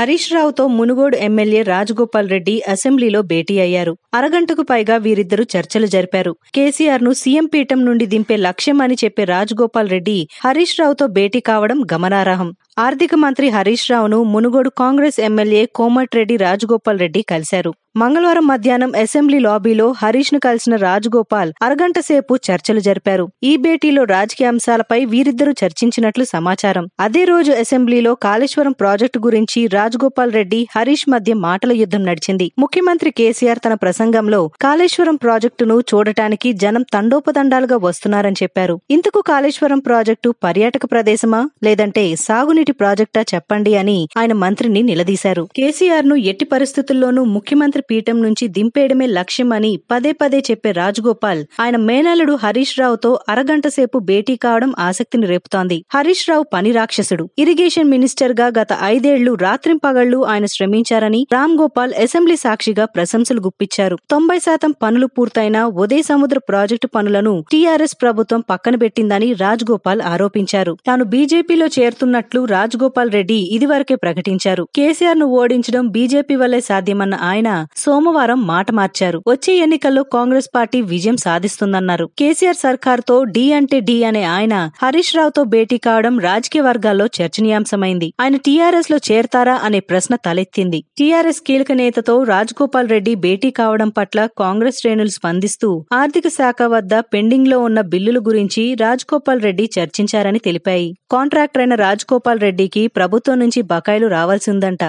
హరీష్ రావుతో మునుగోడు ఎమ్మెల్యే రాజగోపాల్ రెడ్డి అసెంబ్లీలో భేటీ అయ్యారు అరగంటకు పైగా వీరిద్దరూ చర్చలు జరిపారు కేసీఆర్ ను సీఎం పీఠం నుండి దింపే లక్ష్యం అని చెప్పే రాజగోపాల్ రెడ్డి హరీష్ రావుతో భేటీ కావడం గమనార్హం ఆర్థిక మంత్రి హరీష్ రావును మునుగోడు కాంగ్రెస్ ఎమ్మెల్యే కోమటిరెడ్డి రాజగోపాల్ రెడ్డి కలిశారు మంగళవారం మధ్యాహ్నం అసెంబ్లీ లాబీలో హరీష్ ను కలిసిన రాజగోపాల్ అరగంట సేపు చర్చలు జరిపారు ఈ భేటీలో రాజకీయ అంశాలపై వీరిద్దరూ చర్చించినట్లు సమాచారం అదే రోజు అసెంబ్లీలో కాళేశ్వరం ప్రాజెక్టు గురించి రాజగోపాల్ రెడ్డి హరీష్ మధ్య మాటల యుద్ధం నడిచింది ముఖ్యమంత్రి కేసీఆర్ తన ప్రసంగంలో కాళేశ్వరం ప్రాజెక్టును చూడటానికి జనం తండోపదండాలుగా వస్తున్నారని చెప్పారు ఇంతకు కాళేశ్వరం ప్రాజెక్టు పర్యాటక ప్రదేశమా లేదంటే సాగునీటి ప్రాజెక్టా చెప్పండి అని ఆయన మంత్రిని నిలదీశారు కేసీఆర్ ను ఎట్టి పరిస్థితుల్లోనూ ముఖ్యమంత్రి పీఠం నుంచి దింపేయడమే లక్ష్యమని పదే పదే చెప్పే రాజగోపాల్ ఆయన మేనలుడు హరీష్ రావుతో అరగంట సేపు భేటీ కావడం ఆసక్తిని రేపుతోంది హరీష్ రావు పని రాక్షసుడు ఇరిగేషన్ మినిస్టర్ గా గత ఐదేళ్లు రాత్రింపగళ్లు ఆయన శ్రమించారని రామ్ గోపాల్ అసెంబ్లీ సాక్షిగా ప్రశంసలు గుప్పించారు తొంభై శాతం పనులు పూర్తయిన ఉదయ సముద్ర ప్రాజెక్టు పనులను టీఆర్ఎస్ ప్రభుత్వం పక్కన పెట్టిందని రాజగోపాల్ ఆరోపించారు తాను బీజేపీలో చేరుతున్నట్లు రాజగోపాల్ రెడ్డి ఇదివరకే ప్రకటించారు కేసీఆర్ ను ఓడించడం బీజేపీ వల్లే సాధ్యమన్న ఆయన సోమవారం మాట మార్చారు వచ్చే ఎన్నికల్లో కాంగ్రెస్ పార్టీ విజయం సాధిస్తుందన్నారు కేసీఆర్ సర్కార్తో డి అంటే డి అనే ఆయన హరీష్ రావుతో భేటీ కావడం రాజకీయ వర్గాల్లో చర్చనీయాంశమైంది ఆయన టీఆర్ఎస్ లో చేరతారా అనే ప్రశ్న తలెత్తింది టీఆర్ఎస్ కీలక నేతతో రాజగోపాల్ రెడ్డి భేటీ కావడం పట్ల కాంగ్రెస్ శ్రేణులు స్పందిస్తూ ఆర్థిక శాఖ వద్ద పెండింగ్ లో ఉన్న బిల్లుల గురించి రాజగోపాల్ రెడ్డి చర్చించారని తెలిపాయి కాంట్రాక్టర్ అయిన రాజగోపాల్ రెడ్డికి ప్రభుత్వం నుంచి బకాయిలు రావాల్సిందంట